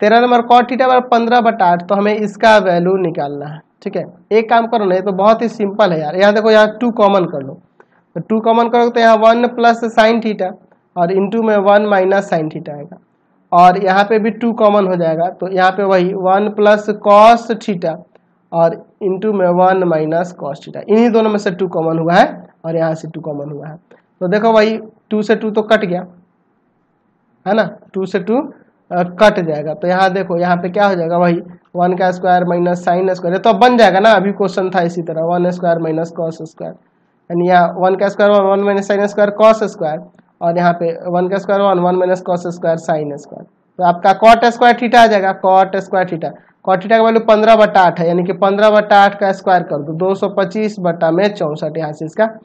तेरह number cot theta पंद्रह बट आठ तो हमें इसका वैल्यू निकालना है ठीक है एक काम करो ना ये तो बहुत ही सिंपल है यार यहाँ देखो यहाँ टू कॉमन कर लो तो टू कॉमन करोगे तो यहाँ वन प्लस साइन थीटा और इंटू में वन माइनस साइन थीटा आएगा और यहाँ पे भी टू कॉमन हो जाएगा तो यहाँ पे वही वन प्लस कॉस थीटा और इंटू में वन माइनस कॉस थीटा इन्हीं दोनों में से टू कॉमन हुआ है और यहाँ से टू कॉमन हुआ है तो देखो वही टू से टू तो कट गया है ना टू से टू कट जाएगा तो यहाँ देखो यहाँ पे क्या हो जाएगा वही वन का स्क्वायर माइनस साइन स्क्वायर तो बन जाएगा ना अभी क्वेश्चन था इसी तरह one square minus cos square यानी यहाँ वन का square one one minus sine square cos square और यहाँ पे वन का square one one minus cos square sine square तो आपका कॉट स्क्वायर थीटा आ जाएगा cot square theta cot theta का वैल्यू पंद्रह बटा आठ है यानी कि पंद्रह बटा आठ का स्क्वायर कर दो दो सौ पच्चीस बटा में चौंसठ यहाँ से इसका